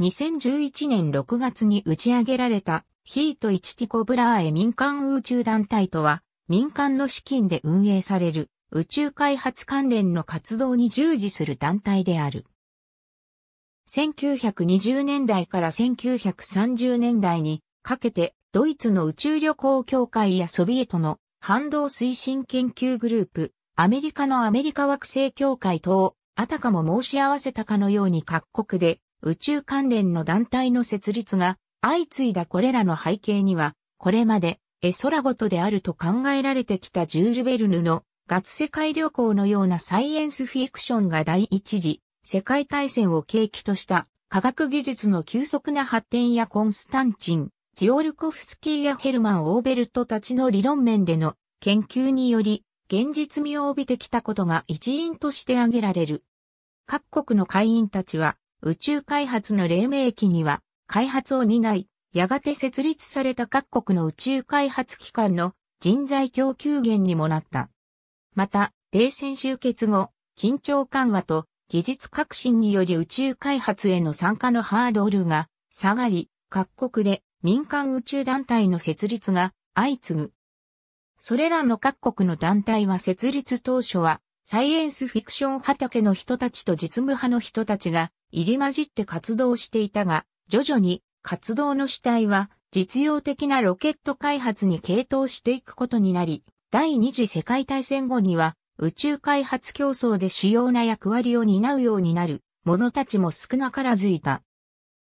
2011年6月に打ち上げられたヒート1ティコブラーエ民間宇宙団体とは、民間の資金で運営される宇宙開発関連の活動に従事する団体である。1920年代から1930年代にかけてドイツの宇宙旅行協会やソビエトの反動推進研究グループ、アメリカのアメリカ惑星協会等、あたかも申し合わせたかのように各国で宇宙関連の団体の設立が相次いだこれらの背景には、これまでエソラごとであると考えられてきたジュール・ベルヌのガツ世界旅行のようなサイエンスフィクションが第一次世界大戦を契機とした科学技術の急速な発展やコンスタンチン、ジオルコフスキーやヘルマン・オーベルトたちの理論面での研究により現実味を帯びてきたことが一因として挙げられる。各国の会員たちは宇宙開発の黎明期には、開発を担い、やがて設立された各国の宇宙開発機関の人材供給源にもなった。また、冷戦終結後、緊張緩和と技術革新により宇宙開発への参加のハードルが下がり、各国で民間宇宙団体の設立が相次ぐ。それらの各国の団体は設立当初はサイエンスフィクション畑の人たちと実務派の人たちが入り混じって活動していたが、徐々に活動の主体は実用的なロケット開発に傾倒していくことになり、第二次世界大戦後には宇宙開発競争で主要な役割を担うようになる者たちも少なからずいた。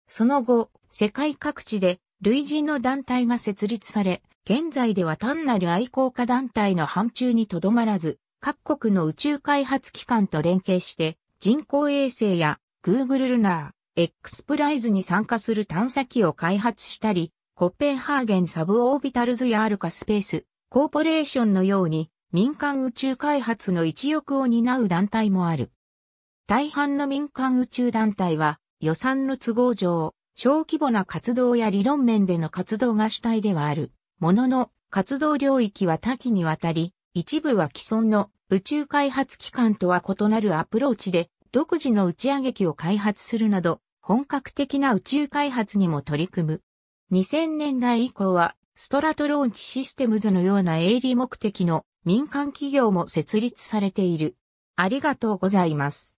その後、世界各地で類人の団体が設立され、現在では単なる愛好家団体の範疇にとどまらず、各国の宇宙開発機関と連携して人工衛星や Google ルナー、X プライズに参加する探査機を開発したり、コッペンハーゲンサブオービタルズやアルカスペース、コーポレーションのように民間宇宙開発の一翼を担う団体もある。大半の民間宇宙団体は予算の都合上、小規模な活動や理論面での活動が主体ではある。ものの、活動領域は多岐にわたり、一部は既存の宇宙開発機関とは異なるアプローチで独自の打ち上げ機を開発するなど本格的な宇宙開発にも取り組む。2000年代以降はストラトローンチシステムズのような営利目的の民間企業も設立されている。ありがとうございます。